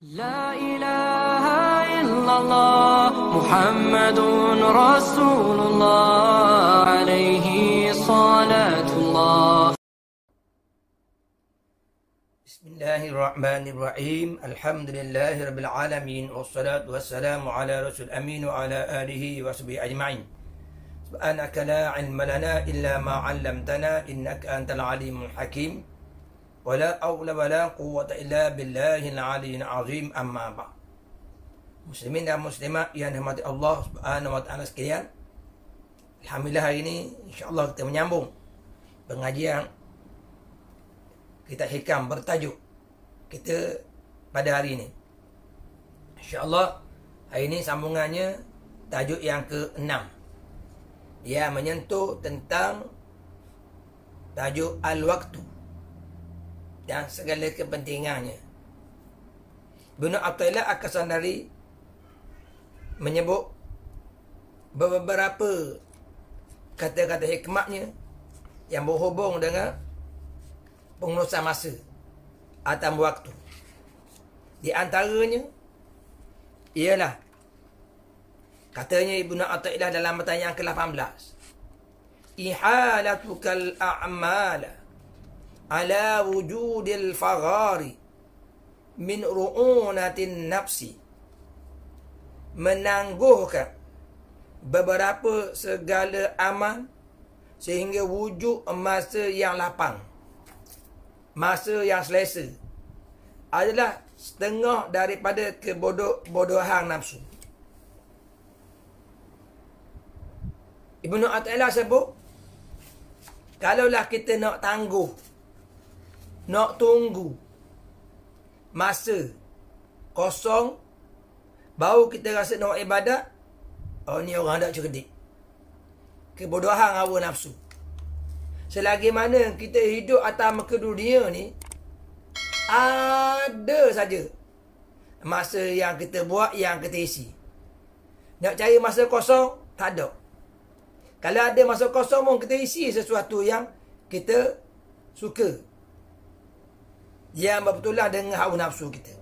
لا إله إلا الله محمد رسول الله عليه صلاة الله بسم الله الرحمن الرحيم الحمد لله رب العالمين والصلاة والسلام على رسول أمين وعلى آله وصحبه أجمعين سبحانك لا علم لنا إلا ما علمتنا إنك أنت العليم الحكيم ولا أول ولا قوة إلا بالله العلي العظيم أما بعد Muslimin dan Muslimat yang dihormati Allah Subhanahu Wa Taala sekalian. Alhamdulillah hari ini insya-Allah kita menyambung pengajian kita hikam bertajuk kita pada hari ini. Insya-Allah hari ini sambungannya tajuk yang ke-6. Ia menyentuh tentang tajuk al waktu dan segala kepentingannya. Bunu Atailah Akasandari menyebut beberapa kata-kata hikmatnya yang berhubung dengan pengurusan masa atau waktu. Di antaranya ialah katanya Ibnu Athaillah dalam matan yang ke-18. Ihalatukal a'mala ala wujudil faghari min ru'unatin nafsi menangguhkan beberapa segala amal sehingga wujud masa yang lapang masa yang selesa adalah setengah daripada kebodohan nafsu Ibnu Athaillah sebut kalaulah kita nak tangguh nak tunggu masa kosong baru kita rasa nak ibadat oh ni orang tak cerdik kebodohan awal nafsu selagi mana kita hidup atas muka dunia ni ada saja masa yang kita buat yang kita isi nak cari masa kosong tak ada kalau ada masa kosong pun kita isi sesuatu yang kita suka yang berbetulah dengan hawa nafsu kita.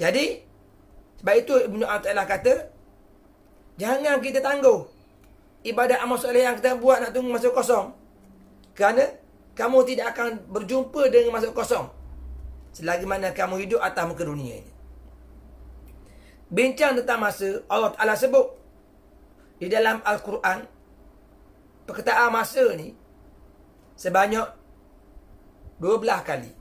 Jadi, sebab itu ibnu Al-Ta'ala kata, jangan kita tangguh ibadat amal soleh yang kita buat nak tunggu masa kosong. Kerana kamu tidak akan berjumpa dengan masa kosong. Selagi mana kamu hidup atas muka dunia ini. Bincang tentang masa, Allah Ta'ala sebut di dalam Al-Quran, perkataan masa ni sebanyak 12 kali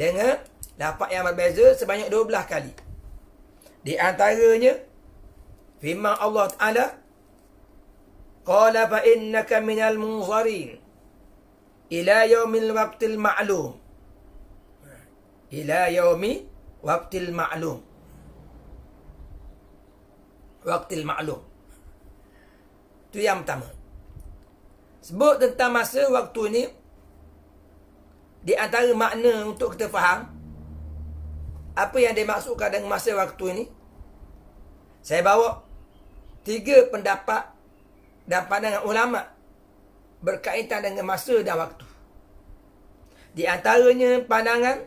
dengan lafaz yang berbeza sebanyak 12 kali. Di antaranya firman Allah Taala qala fa innaka minal munzarin ila yaumil waqtil ma'lum ila yaumi waqtil ma'lum waqtil ma'lum tu yang pertama sebut tentang masa waktu ni di antara makna untuk kita faham Apa yang dimaksudkan dengan masa waktu ini Saya bawa Tiga pendapat Dan pandangan ulama Berkaitan dengan masa dan waktu Di antaranya pandangan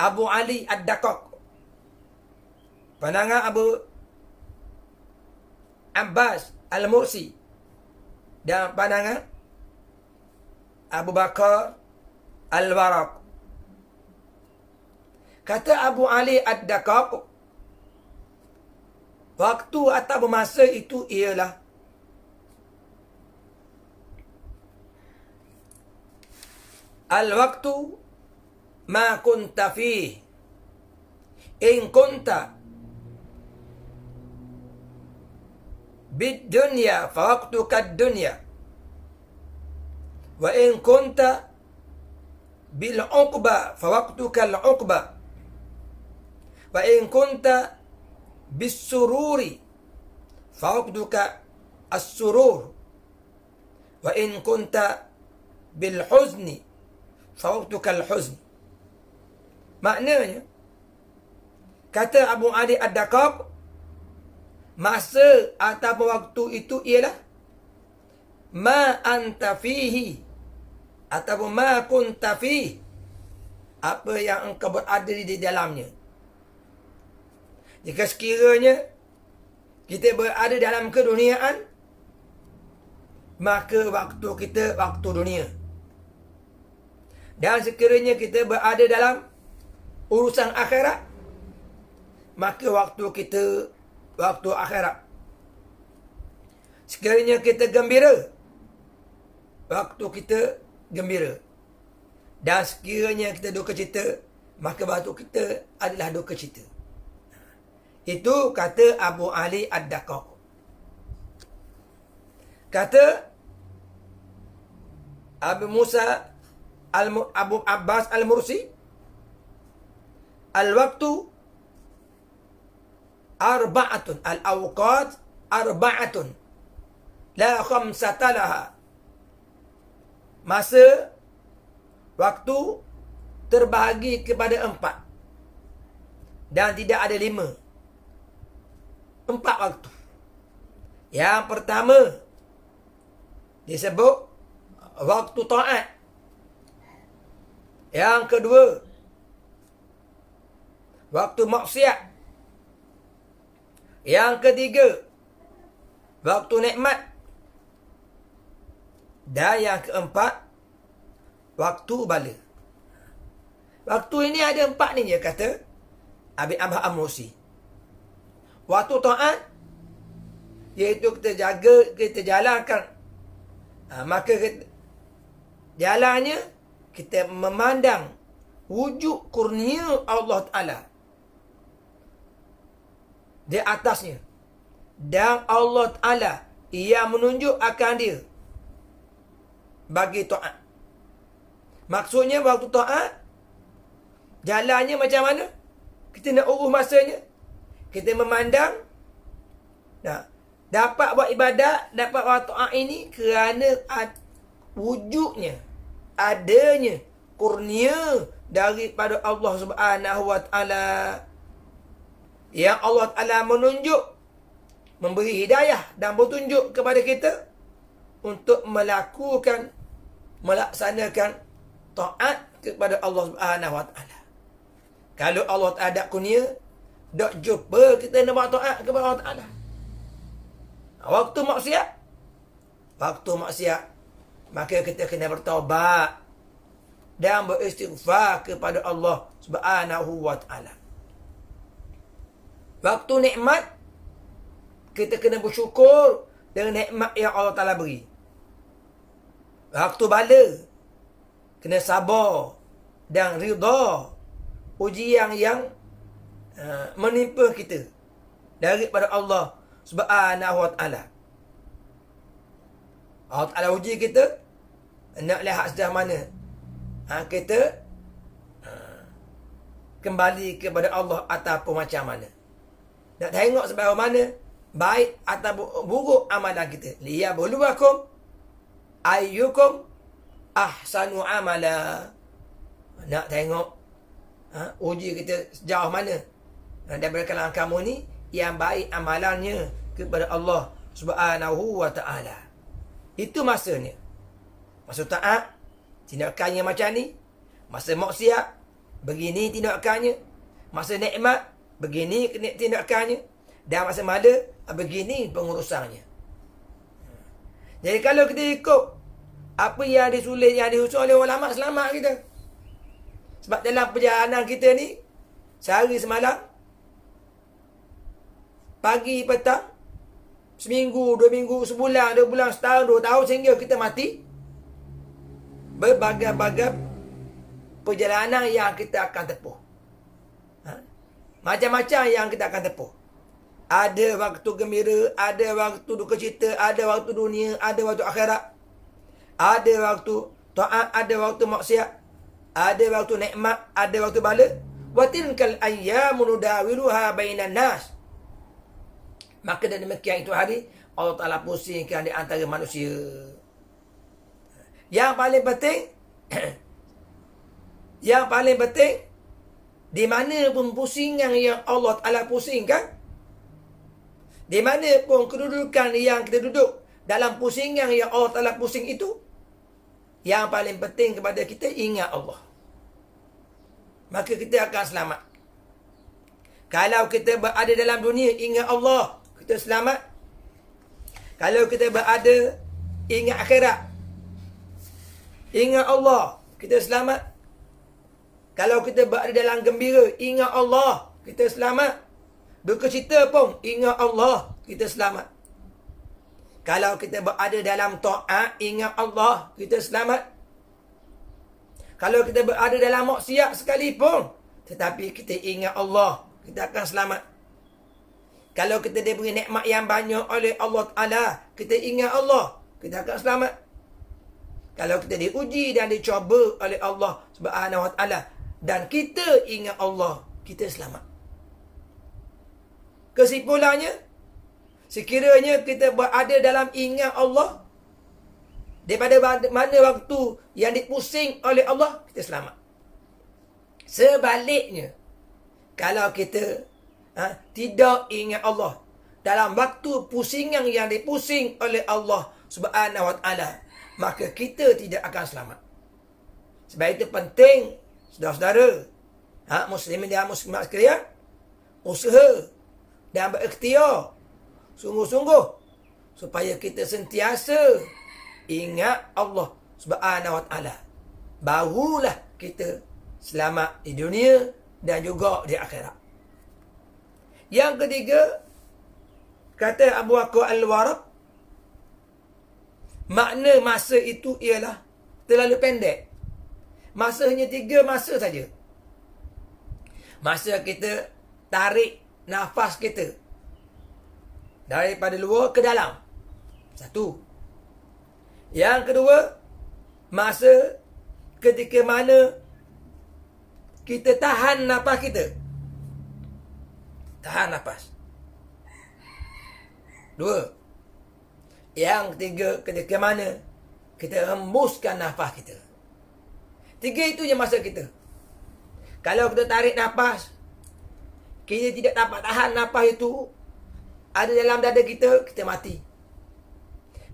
Abu Ali Ad-Dakok Pandangan Abu Abbas Al-Mursi Dan pandangan Abu Bakar Al-Waraq. Kata Abu Ali Ad-Dakab, waktu atau masa itu ialah Al-waktu ma kunta fi in kunta bid dunya fa waktuka dunya وإن كنت بالعقبة فوقتك العقبة وإن كنت بالسرور فوقتك السرور وإن كنت بالحزن فوقتك الحزن maknanya kata Abu Ali Ad-Dakab masa ataupun waktu itu ialah ma anta fihi ataupun ma kunta fi apa yang engkau berada di dalamnya jika sekiranya kita berada dalam keduniaan maka waktu kita waktu dunia dan sekiranya kita berada dalam urusan akhirat maka waktu kita waktu akhirat sekiranya kita gembira waktu kita gembira. Dan sekiranya kita duka cita, maka batu kita adalah duka cita. Itu kata Abu Ali Ad-Dakar. Kata Abu Musa Al Abu Abbas Al Mursi Al waktu arba'atun al awqat arba'atun la khamsata laha masa, waktu terbahagi kepada empat. Dan tidak ada lima. Empat waktu. Yang pertama, disebut waktu taat. Yang kedua, waktu maksiat. Yang ketiga, waktu nikmat. Dan yang keempat, waktu bala. Waktu ini ada empat ni dia kata Abi Abah Amrusi. Waktu taat iaitu kita jaga kita jalankan ha, maka kita, jalannya kita memandang wujud kurnia Allah Taala di atasnya dan Allah Taala ia menunjuk akan dia bagi taat. Maksudnya waktu taat jalannya macam mana? Kita nak urus masanya. Kita memandang nah dapat buat ibadat, dapat buat taat ini kerana ad, wujudnya adanya kurnia daripada Allah Subhanahu wa taala yang Allah Taala menunjuk memberi hidayah dan petunjuk kepada kita untuk melakukan melaksanakan taat kepada Allah Subhanahu Wa Taala. Kalau Allah ada kunia, dok jumpa kita nak buat taat kepada Allah Taala. Waktu maksiat, waktu maksiat, maka kita kena bertaubat dan beristighfar kepada Allah Subhanahu Wa Taala. Waktu nikmat, kita kena bersyukur dengan nikmat yang Allah Taala beri. Waktu bala. Kena sabar. Dan rida. Ujian yang, yang uh, menimpa kita. Daripada Allah subhanahu wa ta'ala. Allah ta'ala uji kita. Nak lihat sedar mana. Ha, kita eh, kembali kepada Allah atau macam mana. Nak tengok sebab mana baik atau buruk amalan kita. Liya bulu akum ayyukum ahsanu amala. Nak tengok ha, uji kita sejauh mana ha, daripada kalangan kamu ni yang baik amalannya kepada Allah Subhanahu wa taala. Itu masanya. Masa taat tindakannya macam ni, masa maksiat begini tindakannya, masa nikmat begini tindakannya dan masa mada begini pengurusannya. Jadi kalau kita ikut apa yang disulit yang dihusus oleh orang lama selamat kita. Sebab dalam perjalanan kita ni sehari semalam pagi petang seminggu, dua minggu, sebulan, dua bulan, setahun, dua tahun sehingga kita mati berbagai-bagai perjalanan yang kita akan tempuh. Ha? Macam-macam yang kita akan tempuh. Ada waktu gembira, ada waktu duka cita, ada waktu dunia, ada waktu akhirat. Ada waktu taat, ada waktu maksiat. Ada waktu nikmat, ada waktu bala. Wa tilkal ayyamun nudawiluha bainan nas. Maka dan demikian itu hari Allah Ta'ala pusingkan di antara manusia. Yang paling penting, yang paling penting, di mana pun pusingan yang Allah Ta'ala pusingkan, di mana pun kedudukan yang kita duduk dalam pusingan yang ya Allah Ta'ala pusing itu, yang paling penting kepada kita ingat Allah. Maka kita akan selamat. Kalau kita berada dalam dunia, ingat Allah, kita selamat. Kalau kita berada, ingat akhirat. Ingat Allah, kita selamat. Kalau kita berada dalam gembira, ingat Allah, kita selamat. Bercerita pun ingat Allah kita selamat. Kalau kita berada dalam taat ingat Allah kita selamat. Kalau kita berada dalam maksiat sekalipun tetapi kita ingat Allah kita akan selamat. Kalau kita diberi nikmat yang banyak oleh Allah Taala kita ingat Allah kita akan selamat. Kalau kita diuji dan dicoba oleh Allah Subhanahu Wa Taala dan kita ingat Allah kita selamat. Kesimpulannya, sekiranya kita berada dalam ingat Allah, daripada mana waktu yang dipusing oleh Allah, kita selamat. Sebaliknya, kalau kita ha, tidak ingat Allah, dalam waktu pusingan yang dipusing oleh Allah subhanahu wa ta'ala, maka kita tidak akan selamat. Sebab itu penting, saudara-saudara, ha, muslimin dan muslimat sekalian, usaha dan berikhtiar sungguh-sungguh supaya kita sentiasa ingat Allah Subhanahu Wa Taala. Barulah kita selamat di dunia dan juga di akhirat. Yang ketiga kata Abu Aku Al-Warab makna masa itu ialah terlalu pendek. Masa tiga masa saja. Masa kita tarik nafas kita daripada luar ke dalam. Satu. Yang kedua, masa ketika mana kita tahan nafas kita. Tahan nafas. Dua. Yang ketiga, ketika mana kita rembuskan nafas kita. Tiga itu je masa kita. Kalau kita tarik nafas, kita tidak dapat tahan nafas itu Ada dalam dada kita Kita mati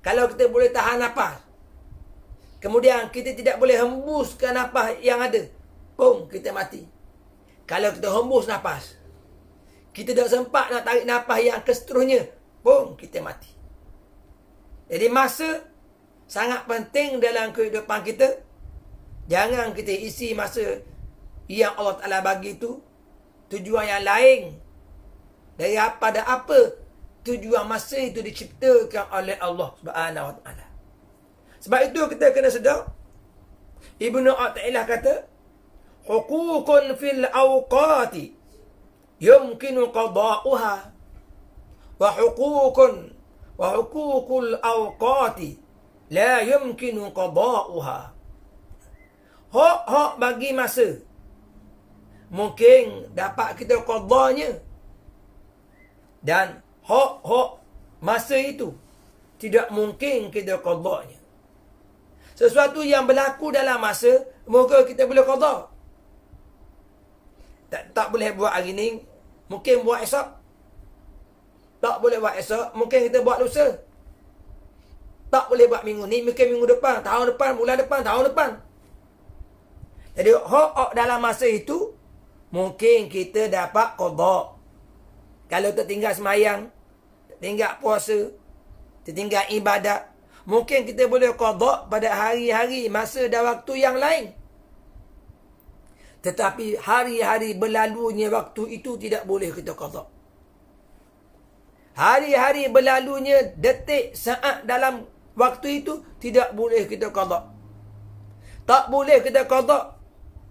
Kalau kita boleh tahan nafas Kemudian kita tidak boleh hembuskan nafas yang ada Pum, kita mati Kalau kita hembus nafas Kita tak sempat nak tarik nafas yang keseterusnya Pum, kita mati Jadi masa Sangat penting dalam kehidupan kita Jangan kita isi masa Yang Allah Ta'ala bagi itu tujuan yang lain daripada apa tujuan masa itu diciptakan oleh Allah Subhanahu Wa Taala. Sebab itu kita kena sedar Ibnu Athaillah kata hukukun fil awqati yumkinu qada'uha wa hukukun wa hukukul awqati la yumkinu qada'uha. Hak-hak bagi masa mungkin dapat kita qadanya dan hok-hok masa itu tidak mungkin kita qadanya sesuatu yang berlaku dalam masa moga kita boleh qada tak tak boleh buat hari ini mungkin buat esok tak boleh buat esok mungkin kita buat lusa tak boleh buat minggu ni mungkin minggu depan tahun depan bulan depan tahun depan jadi hok-hok dalam masa itu Mungkin kita dapat kodok. Kalau tertinggal semayang, tertinggal puasa, tertinggal ibadat, mungkin kita boleh kodok pada hari-hari masa dan waktu yang lain. Tetapi hari-hari berlalunya waktu itu tidak boleh kita kodok. Hari-hari berlalunya detik saat dalam waktu itu tidak boleh kita kodok. Tak boleh kita kodok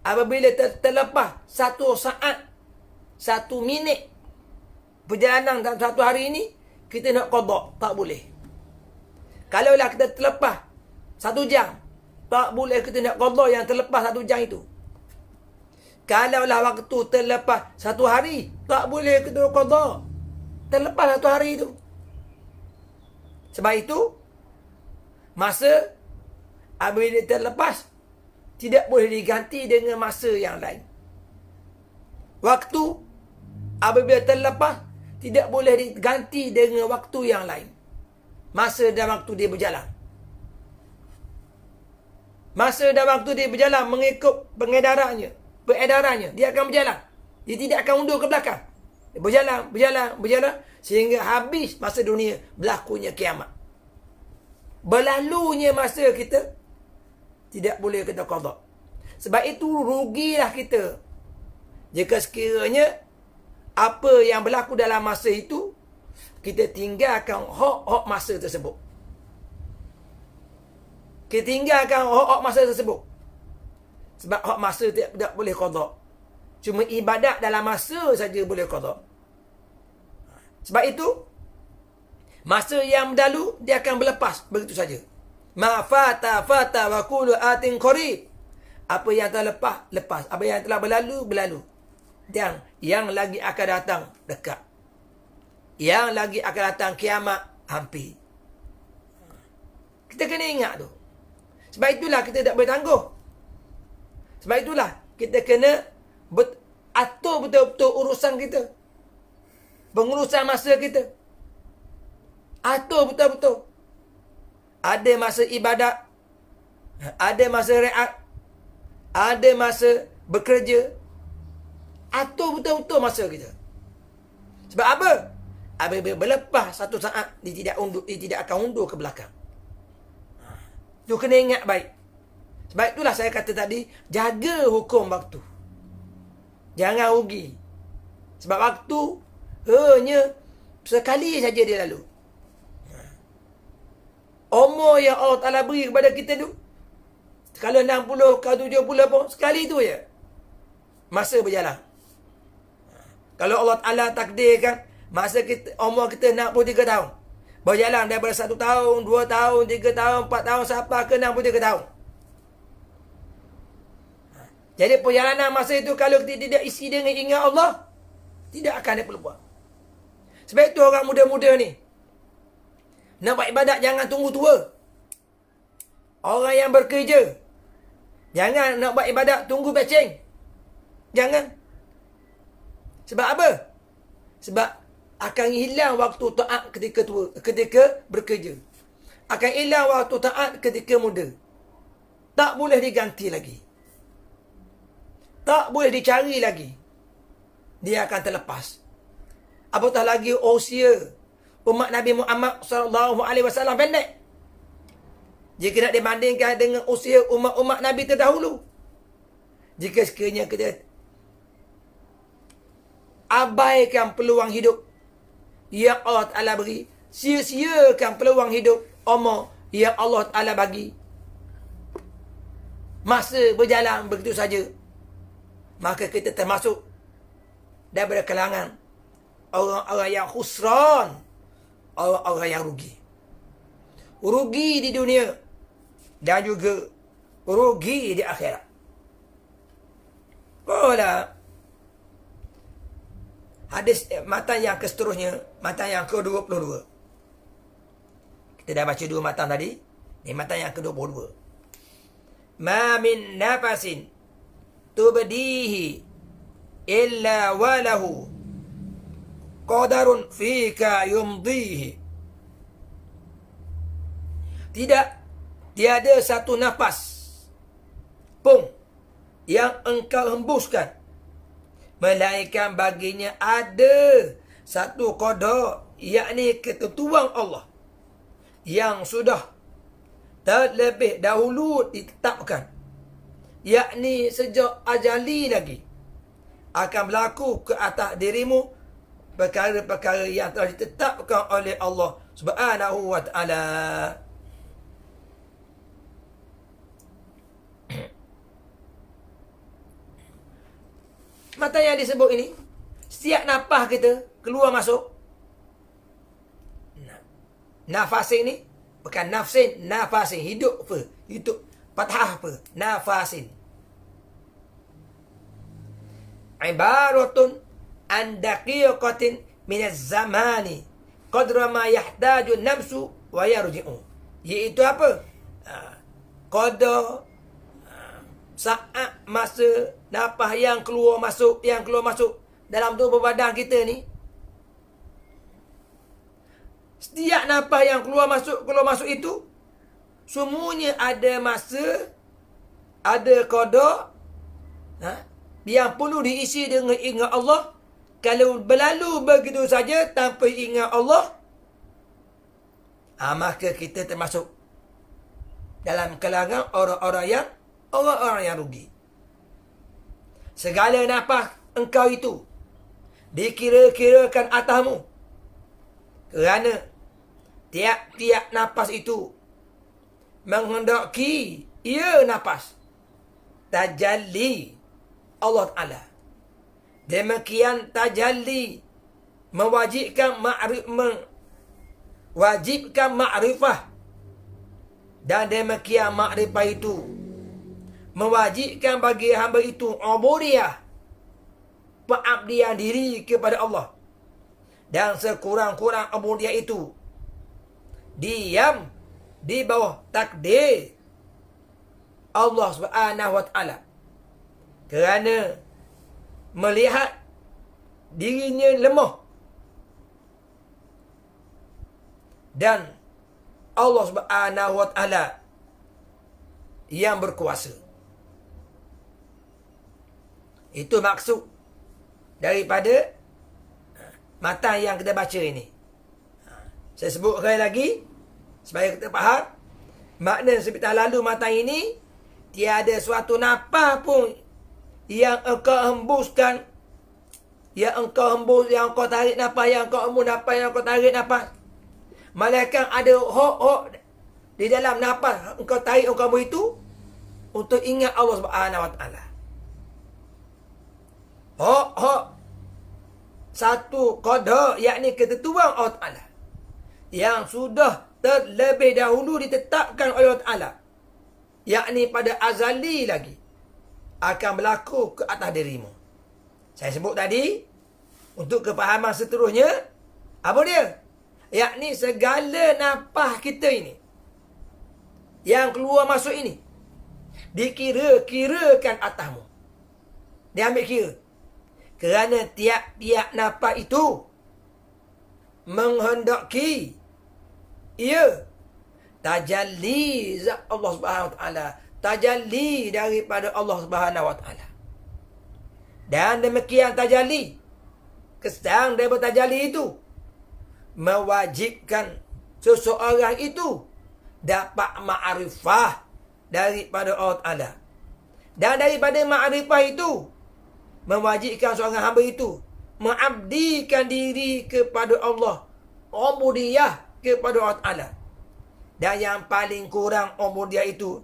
apabila ter terlepas satu saat, satu minit perjalanan dalam satu hari ini, kita nak kodok. Tak boleh. Kalau lah kita terlepas satu jam, tak boleh kita nak kodok yang terlepas satu jam itu. Kalau lah waktu terlepas satu hari, tak boleh kita nak kodok. Terlepas satu hari itu. Sebab itu, masa apabila terlepas tidak boleh diganti dengan masa yang lain. Waktu apabila terlepas tidak boleh diganti dengan waktu yang lain. Masa dan waktu dia berjalan. Masa dan waktu dia berjalan mengikut pengedarannya, peredarannya. Dia akan berjalan. Dia tidak akan mundur ke belakang. Dia berjalan, berjalan, berjalan. Sehingga habis masa dunia berlakunya kiamat. Berlalunya masa kita tidak boleh kita kodok. Sebab itu rugilah kita. Jika sekiranya apa yang berlaku dalam masa itu, kita tinggalkan hak-hak masa tersebut. Kita tinggalkan hak-hak masa tersebut. Sebab hak masa tidak, tidak boleh kodok. Cuma ibadat dalam masa saja boleh kodok. Sebab itu, masa yang dahulu dia akan berlepas begitu saja. Ma'fata fata wa kulu atin qarib. Apa yang telah lepas, lepas. Apa yang telah berlalu, berlalu. Dan yang lagi akan datang, dekat. Yang lagi akan datang, kiamat hampir. Kita kena ingat tu. Sebab itulah kita tak boleh tangguh. Sebab itulah kita kena bet atur betul-betul urusan kita. Pengurusan masa kita. Atur betul-betul. Ada masa ibadat. Ada masa reak. Ada masa bekerja. atau betul-betul masa kita. Sebab apa? Apabila berlepas satu saat, dia tidak, undur, dia tidak akan undur ke belakang. Itu kena ingat baik. Sebab itulah saya kata tadi, jaga hukum waktu. Jangan rugi. Sebab waktu, hanya sekali saja dia lalu umur yang Allah Ta'ala beri kepada kita tu kalau 60 ke 70 pun sekali tu je masa berjalan kalau Allah Ta'ala takdirkan masa kita, umur kita 63 tahun berjalan daripada 1 tahun 2 tahun 3 tahun 4 tahun sampai ke 63 tahun jadi perjalanan masa itu kalau kita tidak isi dengan ingat Allah tidak akan perlu buat. sebab itu orang muda-muda ni nak buat ibadat jangan tunggu tua. Orang yang bekerja. Jangan nak buat ibadat tunggu pecing. Jangan. Sebab apa? Sebab akan hilang waktu taat ketika tua, ketika bekerja. Akan hilang waktu taat ketika muda. Tak boleh diganti lagi. Tak boleh dicari lagi. Dia akan terlepas. Apatah lagi usia umat Nabi Muhammad sallallahu alaihi wasallam pendek. Jika nak dibandingkan dengan usia umat-umat Nabi terdahulu. Jika sekiranya kita abaikan peluang hidup yang Allah Ta'ala beri, sia-siakan peluang hidup umat yang Allah Ta'ala bagi. Masa berjalan begitu saja, maka kita termasuk daripada kalangan orang-orang yang khusran orang yang rugi. Rugi di dunia dan juga rugi di akhirat. Qala Hadis eh, matan yang seterusnya, mata yang ke-22. Kita dah baca dua mata tadi. Ini mata yang ke-22. Ma min nafasin tubdihi illa walahu qadar fika yumdihi tidak tiada satu nafas pun yang engkau hembuskan melainkan baginya ada satu qadar yakni ketentuan Allah yang sudah terlebih dahulu ditetapkan yakni sejak ajali lagi akan berlaku ke atas dirimu perkara-perkara yang telah ditetapkan oleh Allah Subhanahu wa taala. Mata yang disebut ini setiap nafas kita keluar masuk nafas ini bukan nafsin nafas hidup apa hidup patah apa nafasin ibaratun an daqiqatin min az-zamani qadra ma yahtaju nafsu wa yarji'u. Iaitu apa? Ha, qada ha, saat masa nafas yang keluar masuk yang keluar masuk dalam tubuh badan kita ni setiap nafas yang keluar masuk keluar masuk itu semuanya ada masa ada qada ha? yang perlu diisi dengan ingat Allah kalau berlalu begitu saja tanpa ingat Allah, ha, maka kita termasuk dalam kalangan orang-orang yang orang-orang yang rugi. Segala nafas engkau itu dikira-kirakan atasmu. Kerana tiap-tiap nafas itu menghendaki ia nafas. Tajalli Allah Allah. Demikian tajalli mewajibkan makrif wajibkan makrifah dan demikian makrifah itu mewajibkan bagi hamba itu ubudiyah pengabdian diri kepada Allah dan sekurang-kurang ubudiyah itu diam di bawah takdir Allah Subhanahu wa taala kerana melihat dirinya lemah. Dan Allah Subhanahu wa taala yang berkuasa. Itu maksud daripada mata yang kita baca ini. Saya sebut sekali lagi supaya kita faham makna sebentar lalu mata ini tiada suatu napas pun yang engkau hembuskan yang engkau hembus yang engkau tarik nafas yang engkau hembus nafas yang engkau tarik nafas malaikat ada ho ho di dalam nafas engkau tarik engkau hembus itu untuk ingat Allah Subhanahu wa taala Ho ho, satu qada yakni ketetuan Allah taala yang sudah terlebih dahulu ditetapkan oleh Allah taala yakni pada azali lagi akan berlaku ke atas dirimu. Saya sebut tadi, untuk kepahaman seterusnya, apa dia? Yakni segala nafah kita ini, yang keluar masuk ini, dikira-kirakan atasmu. Dia ambil kira. Kerana tiap-tiap nafah itu, menghendaki, ia, tajalli Allah Subhanahu Wa Taala tajalli daripada Allah Subhanahu wa taala. Dan demikian tajalli kesan daripada tajalli itu mewajibkan seseorang itu dapat ma'rifah daripada Allah Ta'ala. Dan daripada ma'rifah itu, mewajibkan seorang hamba itu, mengabdikan diri kepada Allah, umudiyah kepada Allah Ta'ala. Dan yang paling kurang umudiyah itu,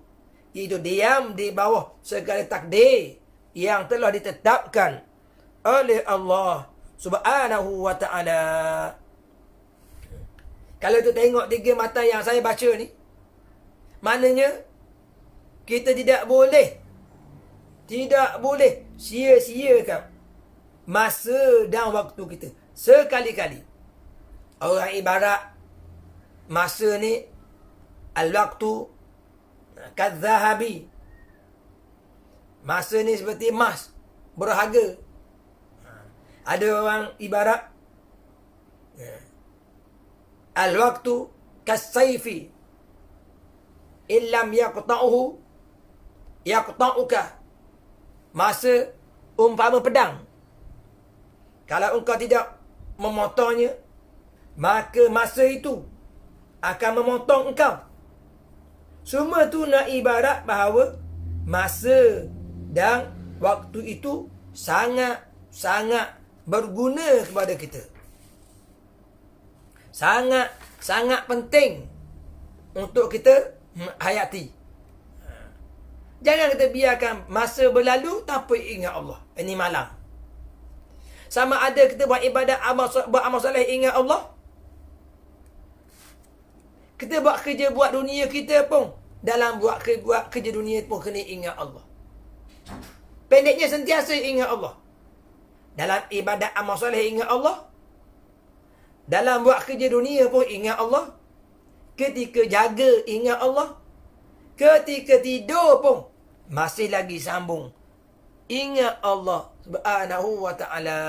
itu diam di bawah segala takdir yang telah ditetapkan oleh Allah subhanahu wa ta'ala. Kalau tu tengok tiga mata yang saya baca ni, maknanya kita tidak boleh, tidak boleh sia-siakan masa dan waktu kita. Sekali-kali. Orang ibarat masa ni, al-waktu, Kadzahabi. Masa ni seperti emas. Berharga. Ha. Ada orang ibarat. Ya. Al-waktu kasayfi. Illam yakta'uhu. Yakta'uka. Masa umpama pedang. Kalau engkau tidak memotongnya. Maka masa itu akan memotong engkau. Semua tu nak ibarat bahawa masa dan waktu itu sangat-sangat berguna kepada kita. Sangat-sangat penting untuk kita hayati. Jangan kita biarkan masa berlalu tanpa ingat Allah. Ini malang. Sama ada kita buat ibadat amal, buat amal soleh ingat Allah kita buat kerja buat dunia kita pun Dalam buat kerja, buat kerja dunia pun kena ingat Allah Pendeknya sentiasa ingat Allah Dalam ibadat amal soleh ingat Allah Dalam buat kerja dunia pun ingat Allah Ketika jaga ingat Allah Ketika tidur pun Masih lagi sambung Ingat Allah Subhanahu wa ta'ala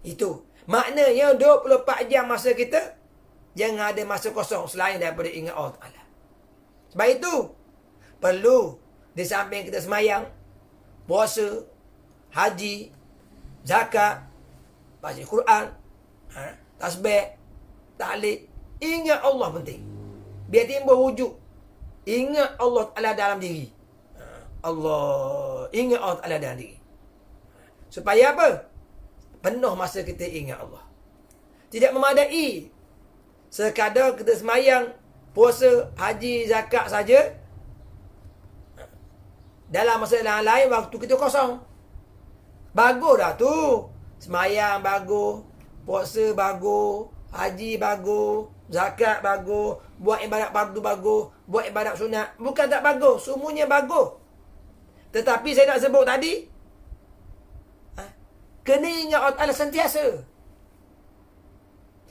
Itu Maknanya 24 jam masa kita Jangan ada masa kosong selain daripada ingat Allah Ta'ala. Sebab itu, perlu di samping kita semayang, puasa, haji, zakat, baca Quran, ha, tasbih, tahlil, ingat Allah penting. Biar timbul wujud. Ingat Allah Ta'ala dalam diri. Ha, Allah, ingat Allah Ta'ala dalam diri. Supaya apa? Penuh masa kita ingat Allah. Tidak memadai Sekadar kita semayang puasa haji zakat saja dalam masa yang lain waktu kita kosong. Bagus dah tu. Semayang bagus, puasa bagus, haji bagus, zakat bagus, buat ibadat fardu bagus, buat ibadat sunat. Bukan tak bagus, semuanya bagus. Tetapi saya nak sebut tadi, ha? kena ingat Allah sentiasa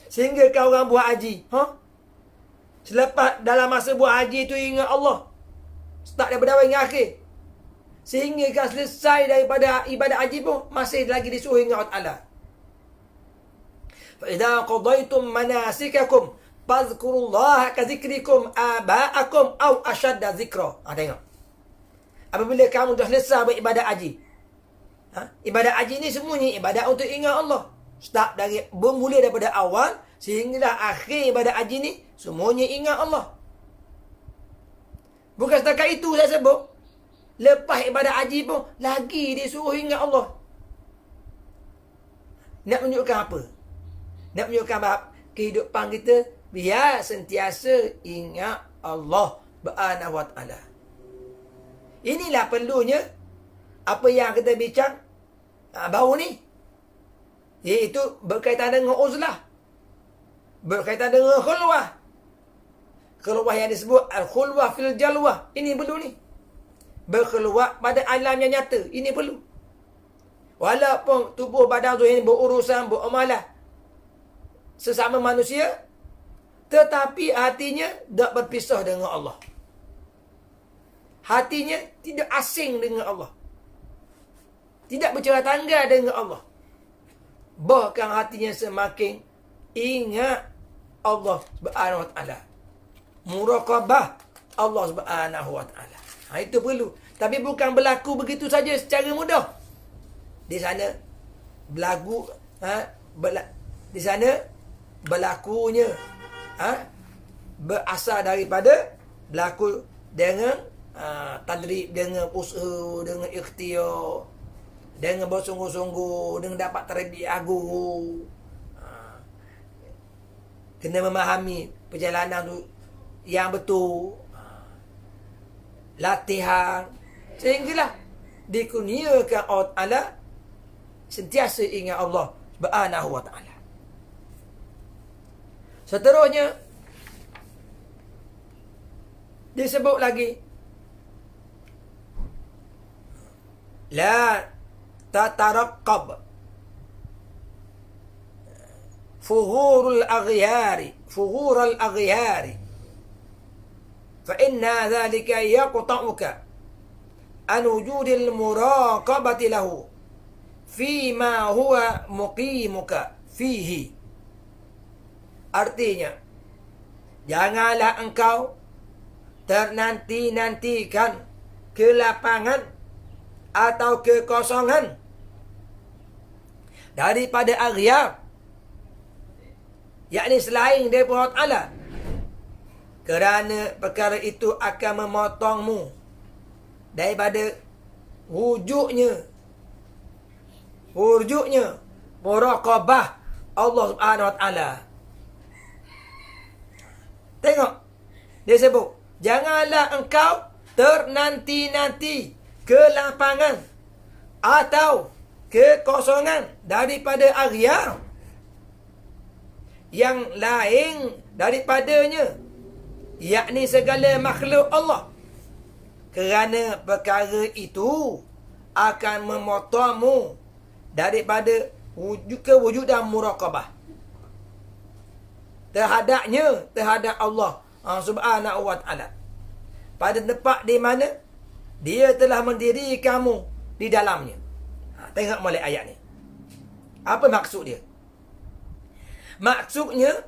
sehingga kau orang buat haji. Ha? Selepas dalam masa buat haji tu ingat Allah. Start daripada awal hingga akhir. Sehingga kau selesai daripada ibadat haji pun masih lagi disuruh ingat Allah Taala. Fa idza qadaytum manasikakum fadhkurullaha kadzikrikum aba'akum aw ashadda dzikra. Ha tengok. Apabila kamu dah selesai ibadat haji. Ha? Ibadat haji ni semuanya ibadat untuk ingat Allah start dari bermula daripada awal sehinggalah akhir pada aji ni semuanya ingat Allah. Bukan setakat itu saya sebut. Lepas ibadat aji pun lagi dia suruh ingat Allah. Nak menunjukkan apa? Nak menunjukkan bahawa kehidupan kita biar sentiasa ingat Allah subhanahu wa taala. Inilah perlunya apa yang kita bincang ah, baru ni Iaitu eh, berkaitan dengan uzlah. Berkaitan dengan khulwah. Khulwah yang disebut al-khulwah fil jalwah. Ini perlu ni. Berkhulwah pada alam yang nyata. Ini perlu. Walaupun tubuh badan tu ini berurusan, beramalah. Sesama manusia. Tetapi hatinya tak berpisah dengan Allah. Hatinya tidak asing dengan Allah. Tidak bercerai tangga dengan Allah bahkan hatinya semakin ingat Allah Subhanahu wa taala. Muraqabah Allah Subhanahu wa taala. Ha itu perlu. Tapi bukan berlaku begitu saja secara mudah. Di sana berlaku ha berla- di sana berlakunya ha berasal daripada berlaku dengan ha, tadrib dengan usaha dengan ikhtiar dengan bawa sungguh-sungguh dengan dapat terapi agung ha. kena memahami perjalanan tu yang betul ha. latihan sehinggalah dikurniakan Allah Ta'ala sentiasa ingat Allah subhanahu wa ta'ala seterusnya disebut lagi la تترقب فغور الأغيار فغور الأغيار فإن ذلك يقطعك عن وجود المراقبة له فيما هو مقيمك فيه Artinya, janganlah engkau ternanti-nantikan kelapangan atau kekosongan daripada aghyar yakni selain daripada Allah Taala kerana perkara itu akan memotongmu daripada wujudnya wujudnya muraqabah Allah Subhanahu Wa Taala tengok dia sebut janganlah engkau ternanti-nanti ke lapangan atau kekosongan daripada Arya yang lain daripadanya yakni segala makhluk Allah kerana perkara itu akan memotomu daripada wujud wujud dan muraqabah terhadapnya terhadap Allah ah, subhanahu wa ta'ala pada tempat di mana dia telah kamu di dalamnya Ha, tengok mulai ayat ni. Apa maksud dia? Maksudnya,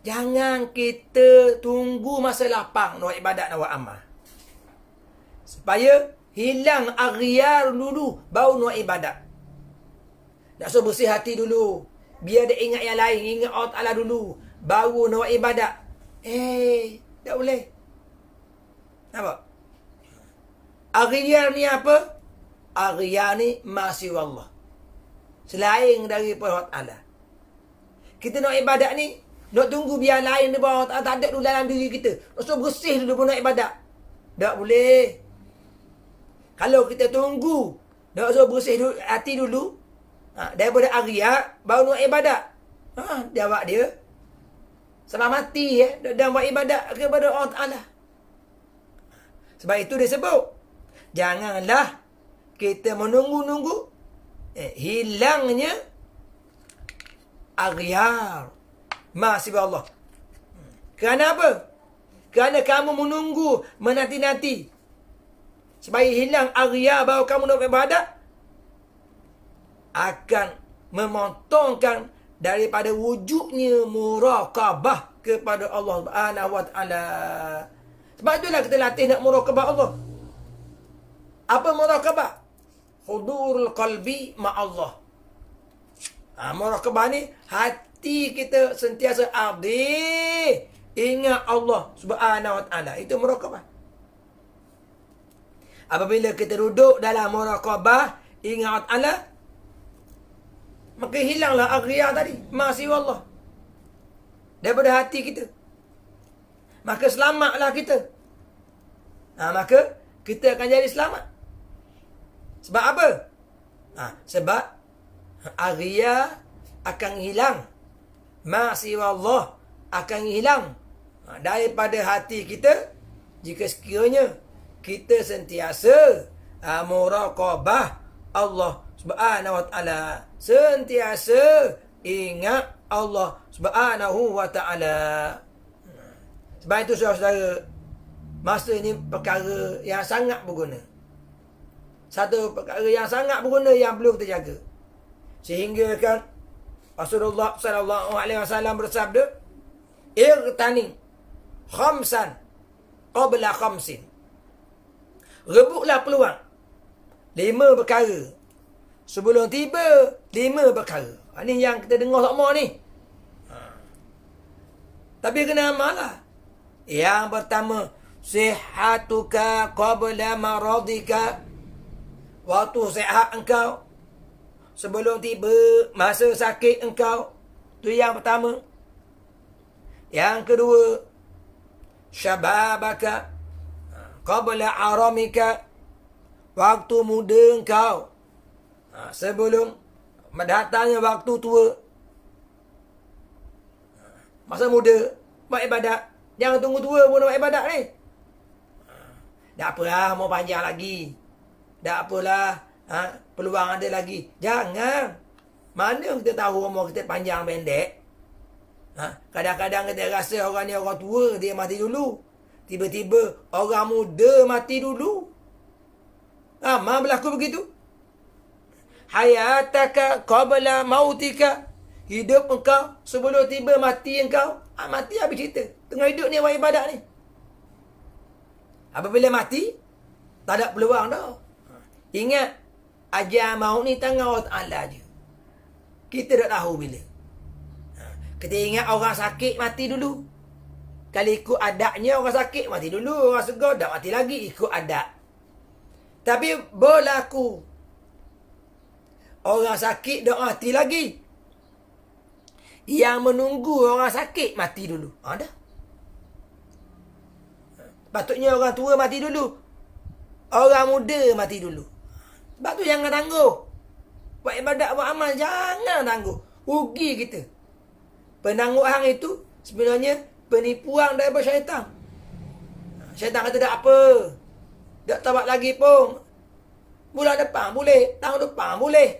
jangan kita tunggu masa lapang nak ibadat nak buat amal. Supaya hilang agiar dulu, bau nak ibadat. Nak suruh bersih hati dulu. Biar dia ingat yang lain, ingat Allah Ta'ala dulu. Baru nak buat ibadat. Eh, tak boleh. Nampak? Agiar ni Apa? aghyani masih Allah. Selain daripada Allah Kita nak ibadat ni, nak tunggu biar lain dia bawa tak ada dulu dalam diri kita. Masa so, bersih dulu pun nak ibadat. Tak boleh. Kalau kita tunggu, nak so bersih dulu, hati dulu, ha, daripada agia, baru nak ibadat. Ha, dia dia. Selamati ya, eh, dan buat ibadat kepada Allah Sebab itu dia sebut. Janganlah kita menunggu-nunggu eh, hilangnya aghyar masih Allah. Kenapa? Kerana kamu menunggu menanti-nanti supaya hilang aghyar bahawa kamu nak beribadah akan memotongkan daripada wujudnya muraqabah kepada Allah Subhanahu wa taala. Sebab itulah kita latih nak muraqabah Allah. Apa muraqabah? hudurul qalbi ma Ha, muraqabah ni hati kita sentiasa abdi ingat Allah Subhanahu wa taala. Itu muraqabah. Apabila kita duduk dalam muraqabah ingat Allah maka hilanglah agriah tadi, masih Allah. Daripada hati kita. Maka selamatlah kita. Ha, maka kita akan jadi selamat. Sebab apa? Ha, sebab Aghia akan hilang masih Allah akan hilang ha, Daripada hati kita Jika sekiranya Kita sentiasa ha, Muraqabah Allah subhanahu wa ta'ala Sentiasa ingat Allah subhanahu wa ta'ala Sebab itu saudara-saudara Masa ini perkara yang sangat berguna satu perkara yang sangat berguna yang perlu kita jaga. Sehingga kan Rasulullah sallallahu alaihi wasallam bersabda, "Irtani khamsan qabla khamsin." Rebutlah peluang lima perkara sebelum tiba lima perkara. Ha, ini yang kita dengar tak mau ni. Ha. Tapi kena amalah. Yang pertama, sihatuka qabla maradika. Waktu sehat engkau Sebelum tiba masa sakit engkau Itu yang pertama Yang kedua Syababaka ha, Qabla aramika Waktu muda engkau ha, Sebelum Mendatangnya waktu tua ha, Masa muda Buat ibadat Jangan tunggu tua pun nak buat ibadat ni Tak apalah Mau panjang lagi tak apalah. Ha? Peluang ada lagi. Jangan. Mana kita tahu umur kita panjang pendek. Ha? Kadang-kadang kita rasa orang ni orang tua. Dia mati dulu. Tiba-tiba orang muda mati dulu. Ramai ha, berlaku begitu. Hayataka qabla mautika. Hidup engkau sebelum tiba mati engkau. Ha, mati habis cerita. Tengah hidup ni, buat ibadat ni. Apabila mati, tak ada peluang dah. Ingat ajar maut ni tangan Allah Taala je. Kita tak tahu bila. Ha. Kita ingat orang sakit mati dulu. Kalau ikut adatnya orang sakit mati dulu, orang segar dah mati lagi ikut adat. Tapi berlaku orang sakit dah mati lagi. Yang menunggu orang sakit mati dulu. Ada. Ha, Patutnya orang tua mati dulu. Orang muda mati dulu. Sebab tu jangan tangguh. Buat ibadat, buat amal. Jangan tangguh. Rugi kita. hang itu sebenarnya penipuan daripada syaitan. Syaitan kata tak apa. Tak tawak lagi pun. Bulan depan boleh. Tahun depan boleh.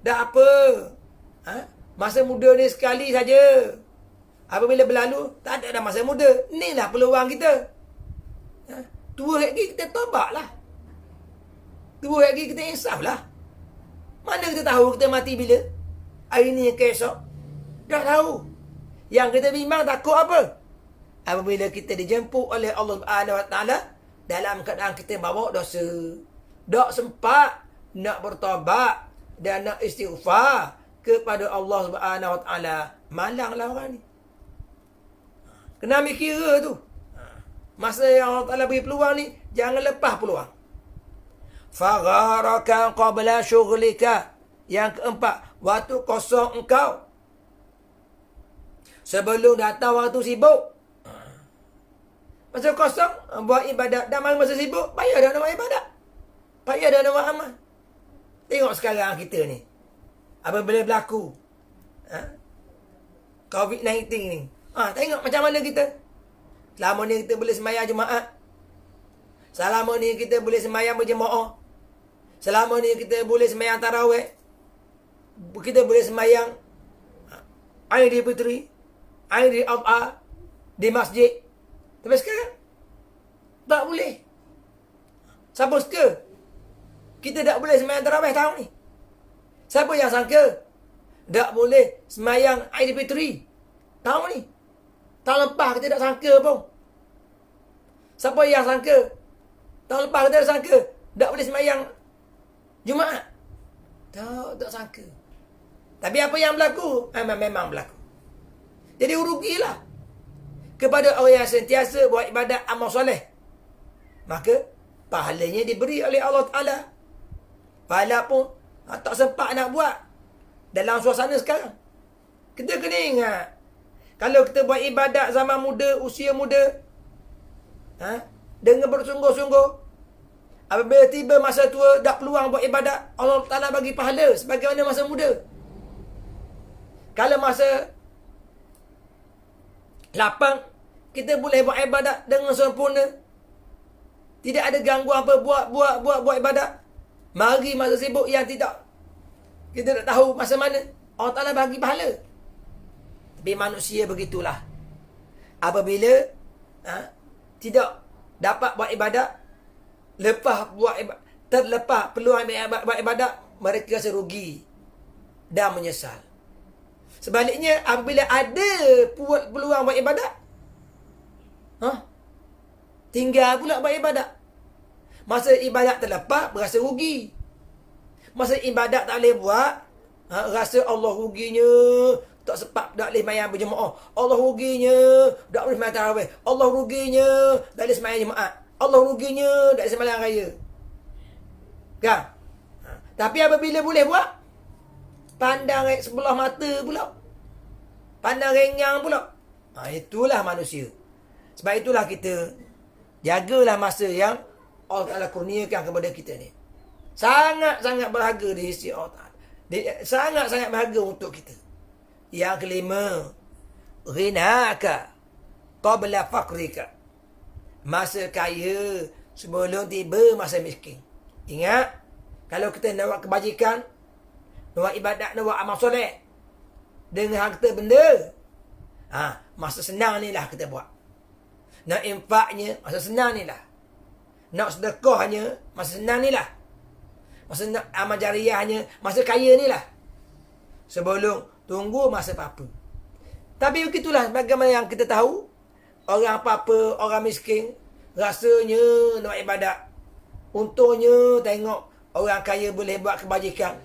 Tak apa. Ha? Masa muda ni sekali saja. Apabila berlalu, tak ada dah masa muda. Inilah peluang kita. Ha? Tua lagi kita tobak lah. Dua lagi kita insaf lah Mana kita tahu kita mati bila Hari ni ke esok Dah tahu Yang kita bimbang takut apa Apabila kita dijemput oleh Allah SWT Dalam keadaan kita bawa dosa Tak sempat Nak bertobat Dan nak istighfar Kepada Allah SWT Malang lah orang ni Kena ambil kira tu Masa yang Allah Ta'ala beri peluang ni Jangan lepas peluang Fagharaka qabla syughlika. Yang keempat, waktu kosong engkau. Sebelum datang waktu sibuk. Masa kosong, buat ibadat. Dah malam masa sibuk, bayar dah nak ibadat. bayar dah nak amal. Tengok sekarang kita ni. Apa boleh berlaku. Ha? COVID-19 ni. Ha, tengok macam mana kita. Selama ni kita boleh semayang jemaat. Selama ni kita boleh semayang berjemaah. Selama ni kita boleh semayang tarawih. Kita boleh semayang. Ha, air di putri. Air di af'a. Ah, di masjid. Tapi sekarang. Tak boleh. Siapa suka? Kita tak boleh semayang tarawih tahun ni. Siapa yang sangka? Tak boleh semayang air di putri. Tahun ni. Tahun lepas kita tak sangka pun. Siapa yang sangka? Tahun lepas kita tak sangka. Tak boleh semayang Jumaat. Tak, tak sangka. Tapi apa yang berlaku? Memang, memang berlaku. Jadi rugilah. Kepada orang yang sentiasa buat ibadat amal soleh. Maka, pahalanya diberi oleh Allah Ta'ala. Pahala pun ah, tak sempat nak buat. Dalam suasana sekarang. Kita kena ingat. Kalau kita buat ibadat zaman muda, usia muda. Ha? Dengan bersungguh-sungguh. Apabila tiba masa tua dah peluang buat ibadat, Allah Taala bagi pahala sebagaimana masa muda. Kalau masa lapang kita boleh buat ibadat dengan sempurna. Tidak ada gangguan apa buat buat buat buat ibadat. Mari masa sibuk yang tidak kita tak tahu masa mana Allah Taala bagi pahala. Tapi manusia begitulah. Apabila ha, tidak dapat buat ibadat, lepas buat terlepas peluang buat ibadat mereka rasa rugi dan menyesal sebaliknya apabila ada peluang buat ibadat ha tinggal pula buat ibadat masa ibadat terlepas berasa rugi masa ibadat tak boleh buat ha, rasa Allah ruginya tak sepat tak boleh semayang berjemaah. Allah ruginya tak boleh main tarawih. Allah ruginya tak boleh semayang jemaat. Allah ruginya tak semalam raya. Kan? Ha. Tapi apabila boleh buat? Pandang sebelah mata pula. Pandang rengang pula. Ha, itulah manusia. Sebab itulah kita jagalah masa yang Allah Ta'ala kurniakan kepada kita ni. Sangat-sangat berharga di sisi Allah Sangat-sangat berharga untuk kita. Yang kelima, Rinaka qabla faqrika masa kaya sebelum tiba masa miskin. Ingat, kalau kita nak buat kebajikan, nak buat ibadat, nak buat amal soleh, dengan harta benda, ha, masa senang ni lah kita buat. Nak infaknya, masa senang ni lah. Nak sedekahnya, masa senang ni lah. Masa nak amal jariahnya, masa kaya ni lah. Sebelum tunggu masa apa-apa. Tapi begitulah bagaimana yang kita tahu, Orang apa-apa, orang miskin Rasanya nak ibadat Untungnya tengok Orang kaya boleh buat kebajikan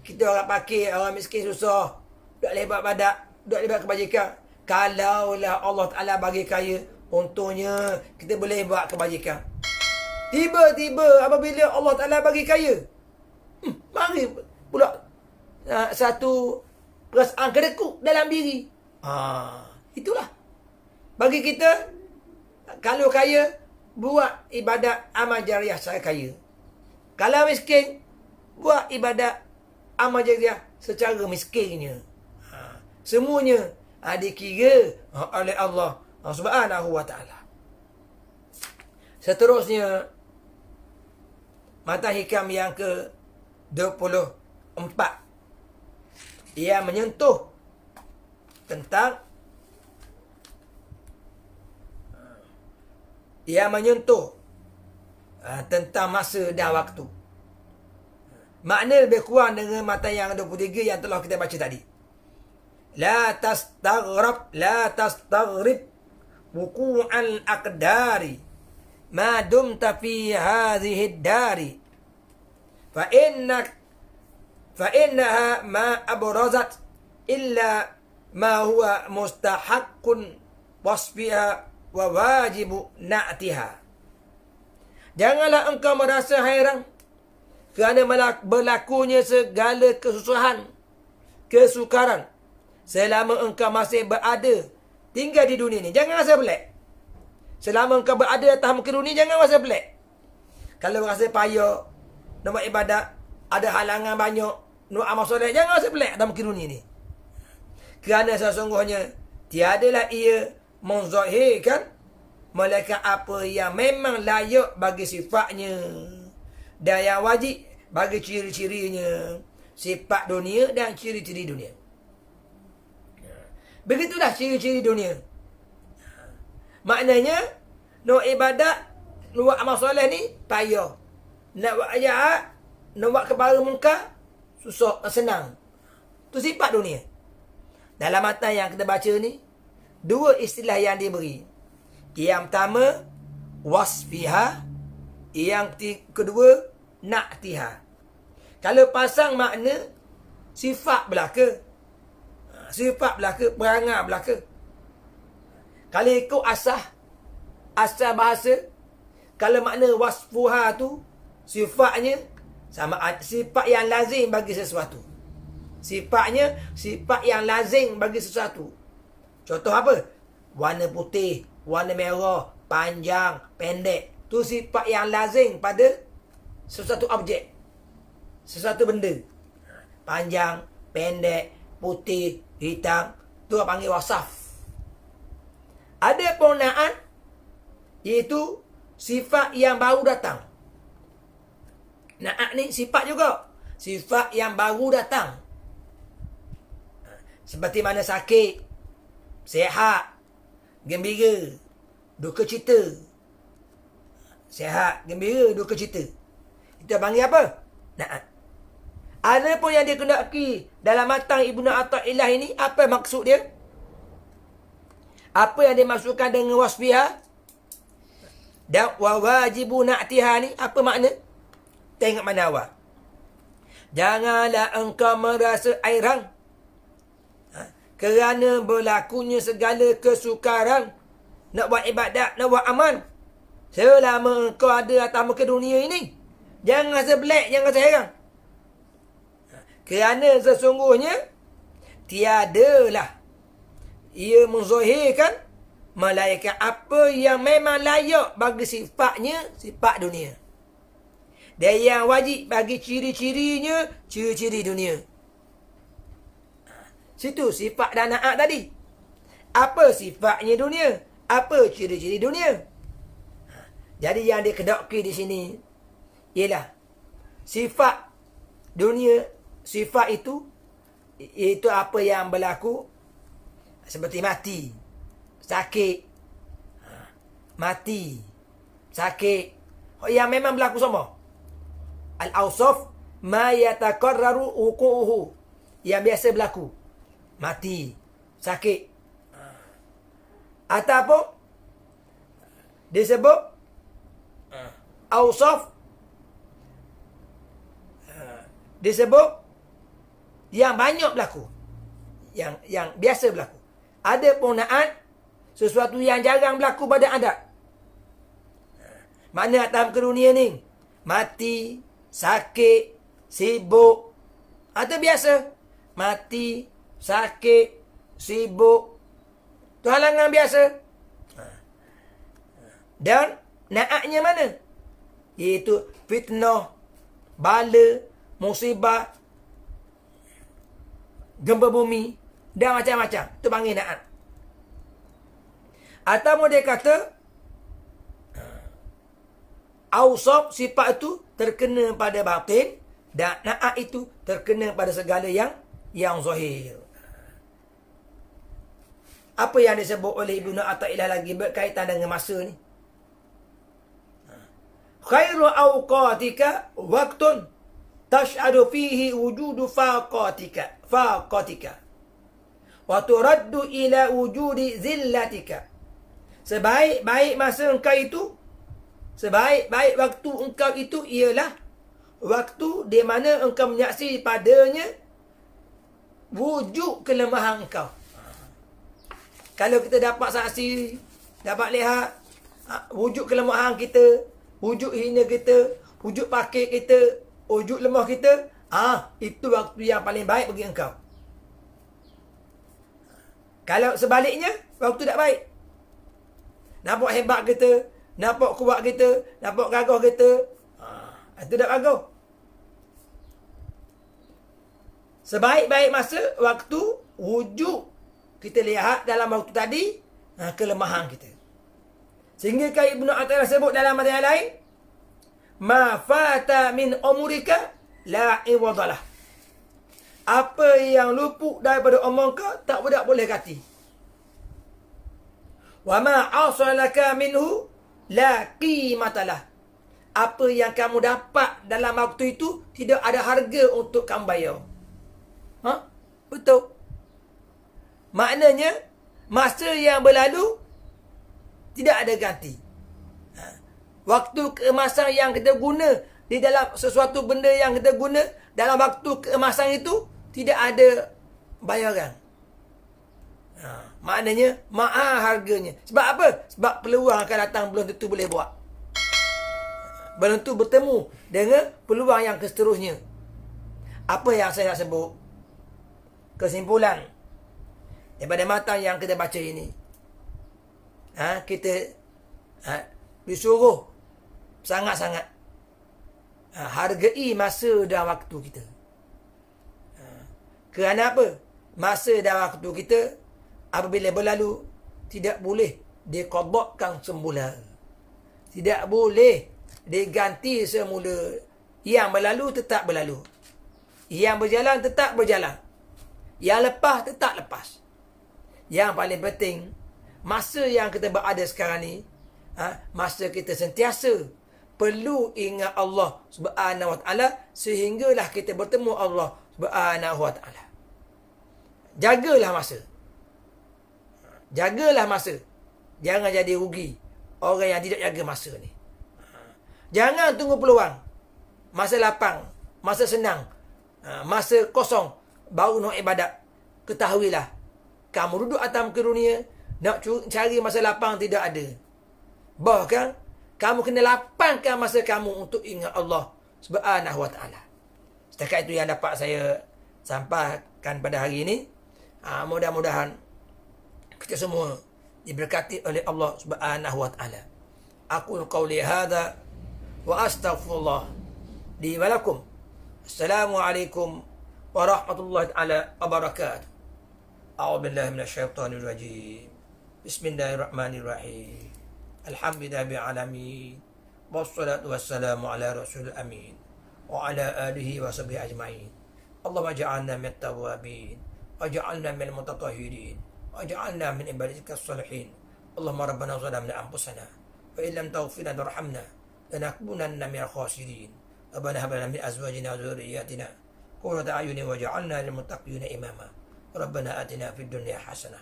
Kita orang pakai, orang miskin susah Tak boleh buat badak Tak boleh buat kebajikan Kalaulah Allah Ta'ala bagi kaya Untungnya kita boleh buat kebajikan Tiba-tiba apabila Allah Ta'ala bagi kaya hmm, Mari pula ah, Satu perasaan kedekut dalam diri ah, Itulah bagi kita, kalau kaya, buat ibadat amal jariah secara kaya. Kalau miskin, buat ibadat amal jariah secara miskinnya. Ha. Semuanya ada ha, kira ha, oleh Allah ha, Subhanahu wa taala. Seterusnya mata hikam yang ke 24 ia menyentuh tentang Ia menyentuh uh, tentang masa dan waktu. Makna lebih kurang dengan mata yang 23 yang telah kita baca tadi. La tastaghrab la tastaghrib wuqu'al aqdari ma dumta fi hadhihi dari fa innak fa innaha ma abrazat illa ma huwa mustahaqqun wasfiha wa wajibu na'tiha. Janganlah engkau merasa hairan kerana berlakunya segala kesusahan, kesukaran selama engkau masih berada tinggal di dunia ini Jangan rasa pelik. Selama engkau berada atas muka dunia ni, jangan rasa pelik. Kalau rasa payah, nak ibadat, ada halangan banyak, nak amal soleh, jangan rasa pelik atas muka dunia ni. Kerana sesungguhnya, tiadalah ia menzahirkan mereka apa yang memang layak bagi sifatnya dan yang wajib bagi ciri-cirinya sifat dunia dan ciri-ciri dunia begitulah ciri-ciri dunia maknanya nak ibadat luar amal soleh ni payah nak buat ayat nak buat kebaru muka susah senang tu sifat dunia dalam mata yang kita baca ni dua istilah yang diberi. Yang pertama, wasfiha. Yang kedua, naktiha. Kalau pasang makna, sifat belaka. Ha, sifat belaka, perangah belaka. Kalau ikut asah, asah bahasa, kalau makna wasfuha tu, sifatnya, sama sifat yang lazim bagi sesuatu. Sifatnya, sifat yang lazim bagi sesuatu. Contoh apa? Warna putih, warna merah, panjang, pendek. Tu sifat yang lazim pada sesuatu objek. Sesuatu benda. Panjang, pendek, putih, hitam. Tu orang panggil wasaf. Ada penggunaan iaitu sifat yang baru datang. Na'at ni sifat juga. Sifat yang baru datang. Seperti mana sakit, sehat, gembira, duka cita. Sehat, gembira, duka cita. Kita panggil apa? Naat. Ada pun yang dia dikendaki dalam matang ibu Ibnu ilah ini, apa maksud dia? Apa yang dia dimasukkan dengan wasfiha? Dan wajibu na'tiha ni, apa makna? Tengok mana awak. Janganlah engkau merasa airang kerana berlakunya segala kesukaran nak buat ibadat, nak buat aman. Selama engkau ada atas muka dunia ini, jangan rasa belak, jangan rasa heran. Kerana sesungguhnya, tiadalah ia menzahirkan malaikat apa yang memang layak bagi sifatnya, sifat dunia. Dan yang wajib bagi ciri-cirinya, ciri-ciri dunia. Situ sifat dan na'at tadi. Apa sifatnya dunia? Apa ciri-ciri dunia? Ha. Jadi yang dikedoki di sini ialah sifat dunia, sifat itu itu apa yang berlaku seperti mati, sakit, ha. mati, sakit. Oh, yang memang berlaku semua. Al-Ausaf ma yataqarraru wuku'uhu. Yang biasa berlaku mati sakit atau apa? disebut ausof, ah. disebut yang banyak berlaku yang yang biasa berlaku ada punaan sesuatu yang jarang berlaku pada anda mana dalam ke dunia ni mati sakit sibuk atau biasa mati sakit, sibuk. Itu halangan biasa. Dan naaknya mana? Iaitu fitnah, bala, musibah, gempa bumi dan macam-macam. Itu panggil naak. Atau dia kata, Ausop sifat itu terkena pada batin dan naak itu terkena pada segala yang yang zahir apa yang disebut oleh Ibnu Athaillah lagi berkaitan dengan masa ni khairu awqatika waqtun tash'adu fihi wujudu faqatika faqatika wa turaddu ila wujudi zillatika sebaik-baik masa engkau itu sebaik-baik waktu engkau itu ialah waktu di mana engkau menyaksi padanya wujud kelemahan engkau kalau kita dapat saksi, dapat lihat ah, wujud kelemahan kita, wujud hina kita, wujud pakai kita, wujud lemah kita, ah itu waktu yang paling baik bagi engkau. Kalau sebaliknya, waktu tak baik. Nampak hebat kita, nampak kuat kita, nampak gagah kita, ah itu tak gagah. Sebaik-baik masa, waktu, wujud kita lihat dalam waktu tadi ha, kelemahan kita. Sehingga kai Ibnu Athaillah sebut dalam ayat lain, "Ma fata min umrika la iwadalah." Apa yang luput daripada omong kau tak boleh boleh ganti. "Wa ma asalaka minhu la qimatalah." Apa yang kamu dapat dalam waktu itu tidak ada harga untuk kamu bayar. Ha? Betul. Maknanya masa yang berlalu tidak ada ganti. Ha. Waktu keemasan yang kita guna di dalam sesuatu benda yang kita guna dalam waktu keemasan itu tidak ada bayaran. Ha, maknanya mahal harganya. Sebab apa? Sebab peluang akan datang belum tentu boleh buat. Belum tentu bertemu dengan peluang yang seterusnya. Apa yang saya nak sebut? Kesimpulan daripada mata yang kita baca ini ha, kita ha, disuruh sangat-sangat ha, hargai masa dan waktu kita ha, kerana apa masa dan waktu kita apabila berlalu tidak boleh dikobokkan semula tidak boleh diganti semula yang berlalu tetap berlalu yang berjalan tetap berjalan yang lepas tetap lepas yang paling penting Masa yang kita berada sekarang ni ha, Masa kita sentiasa Perlu ingat Allah Subhanahu wa ta'ala Sehinggalah kita bertemu Allah Subhanahu wa ta'ala Jagalah masa Jagalah masa Jangan jadi rugi Orang yang tidak jaga masa ni Jangan tunggu peluang Masa lapang Masa senang ha, Masa kosong Baru nak ibadat Ketahuilah kamu duduk atas muka dunia Nak cari masa lapang tidak ada Bahkan Kamu kena lapangkan masa kamu Untuk ingat Allah Subhanahu wa ta'ala Setakat itu yang dapat saya Sampaikan pada hari ini ah, Mudah-mudahan Kita semua Diberkati oleh Allah Subhanahu wa ta'ala Aku qawli hadha Wa astaghfirullah Di walakum Assalamualaikum Warahmatullahi Wabarakatuh أعوذ بالله من الشيطان الرجيم بسم الله الرحمن الرحيم الحمد لله رب العالمين والصلاة والسلام على رسول الأمين وعلى آله وصحبه أجمعين اللهم اجعلنا من التوابين واجعلنا من المتطهرين واجعلنا من عبادتك الصالحين اللهم ربنا ظلمنا أنفسنا وإن لم تغفر لنا وترحمنا لنكونن من الخاسرين ربنا هب لنا من أزواجنا وذرياتنا قرة أعين واجعلنا للمتقين إماما ربنا آتنا في الدنيا حسنة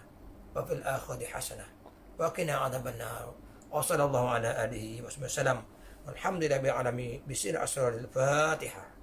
وفي الآخرة حسنة وقنا عذاب النار وصلى الله على آله وسلم والحمد لله رب العالمين بسر أسرار الفاتحة